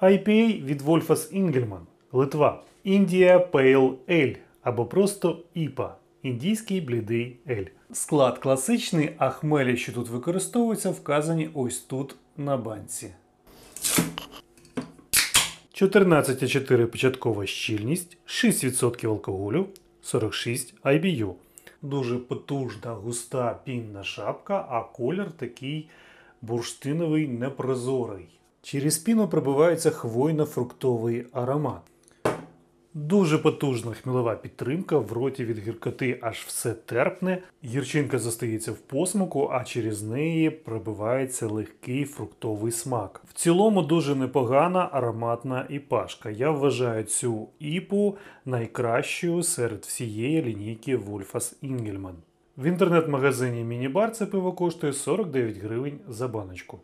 IPA від Вольфас Інгельман, Литва, Індія Pale Ale або просто IPA – індійський блідий ель. Склад класичний, а хмелі, що тут використовуються, вказані ось тут на банці. 14,4 початкова щільність, 6% алкоголю, 46 IBU. Дуже потужна густа пінна шапка, а колір такий бурштиновий непрозорий. Через піну пробивається хвойно-фруктовий аромат. Дуже потужна хмілова підтримка, в роті від гіркоти аж все терпне, гірчинка застається в посмуку, а через неї пробивається легкий фруктовий смак. В цілому дуже непогана ароматна іпашка. Я вважаю цю іпу найкращою серед всієї лінійки Вольфас Інгельман. В інтернет-магазині Мінібар це пиво коштує 49 гривень за баночку.